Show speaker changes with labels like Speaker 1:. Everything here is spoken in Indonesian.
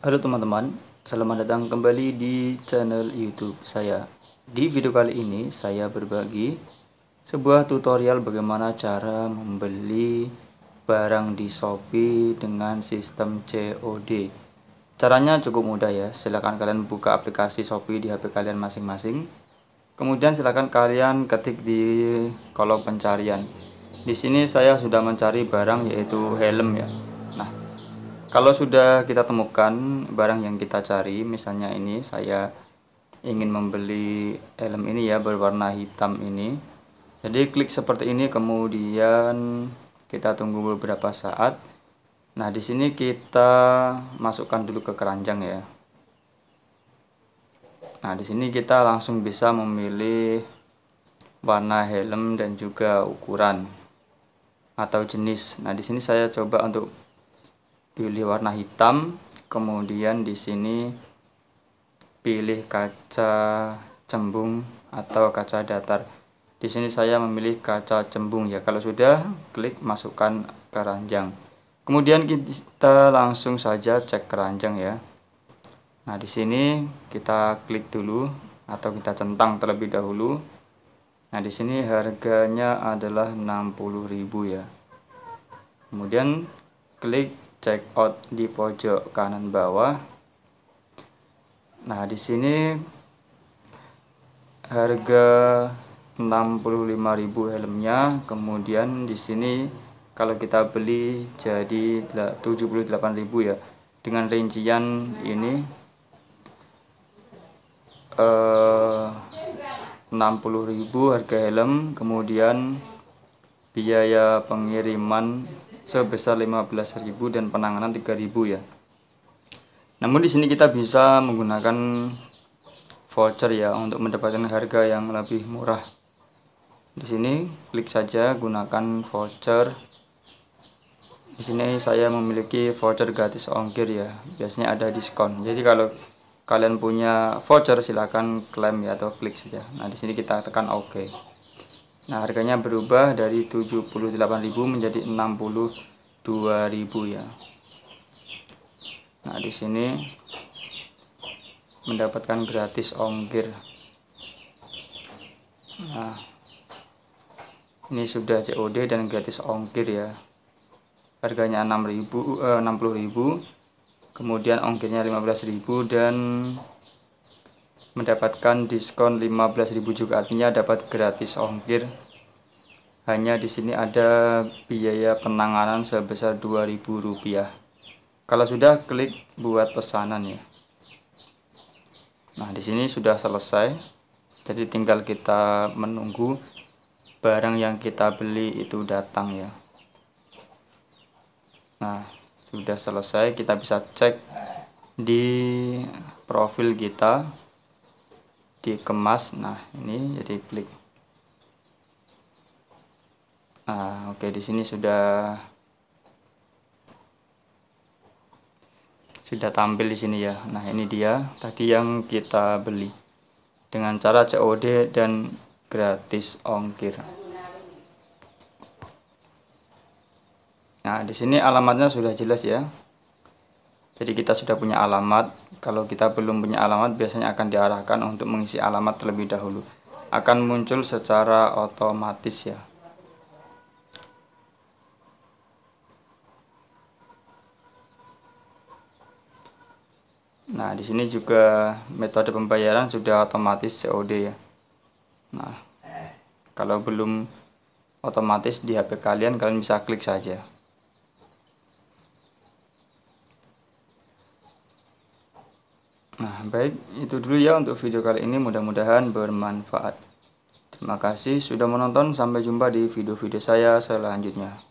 Speaker 1: Halo teman-teman, selamat datang kembali di channel YouTube saya. Di video kali ini saya berbagi sebuah tutorial bagaimana cara membeli barang di Shopee dengan sistem COD. Caranya cukup mudah ya, silahkan kalian buka aplikasi Shopee di HP kalian masing-masing. Kemudian silahkan kalian ketik di kolom pencarian. Di sini saya sudah mencari barang yaitu helm ya. Nah, kalau sudah kita temukan barang yang kita cari, misalnya ini saya ingin membeli helm ini ya berwarna hitam ini. Jadi klik seperti ini kemudian kita tunggu beberapa saat. Nah, di sini kita masukkan dulu ke keranjang ya. Nah, di sini kita langsung bisa memilih warna helm dan juga ukuran atau jenis. Nah, di sini saya coba untuk pilih warna hitam kemudian di sini pilih kaca cembung atau kaca datar di sini saya memilih kaca cembung ya kalau sudah klik masukkan keranjang kemudian kita langsung saja cek keranjang ya nah di sini kita klik dulu atau kita centang terlebih dahulu nah di sini harganya adalah 60000 ya kemudian klik check out di pojok kanan bawah. Nah, di sini harga 65.000 helmnya, kemudian di sini kalau kita beli jadi 78.000 ya. Dengan rincian ini eh 60.000 harga helm, kemudian biaya pengiriman sebesar 15.000 dan penanganan 3.000 ya. Namun di sini kita bisa menggunakan voucher ya untuk mendapatkan harga yang lebih murah. Di sini klik saja gunakan voucher. Di sini saya memiliki voucher gratis ongkir ya. Biasanya ada diskon. Jadi kalau kalian punya voucher silahkan klaim ya atau klik saja. Nah, di sini kita tekan OK. Nah, harganya berubah dari 78.000 menjadi 62.000 ya. Nah, di sini mendapatkan gratis ongkir. Nah, ini sudah COD dan gratis ongkir ya. Harganya 6.000 eh, 60.000, kemudian ongkirnya 15.000 dan mendapatkan diskon 15.000 juga artinya dapat gratis ongkir hanya di sini ada biaya penanganan sebesar Rp2.000 kalau sudah klik buat pesanan ya nah di sini sudah selesai jadi tinggal kita menunggu barang yang kita beli itu datang ya nah sudah selesai kita bisa cek di profil kita dikemas nah ini jadi klik nah oke okay, di sini sudah sudah tampil di sini ya nah ini dia tadi yang kita beli dengan cara COD dan gratis ongkir nah di sini alamatnya sudah jelas ya jadi kita sudah punya alamat. Kalau kita belum punya alamat, biasanya akan diarahkan untuk mengisi alamat terlebih dahulu. Akan muncul secara otomatis ya. Nah, di sini juga metode pembayaran sudah otomatis COD ya. Nah, kalau belum otomatis di HP kalian, kalian bisa klik saja. Nah, baik, itu dulu ya untuk video kali ini. Mudah-mudahan bermanfaat. Terima kasih sudah menonton. Sampai jumpa di video-video saya selanjutnya.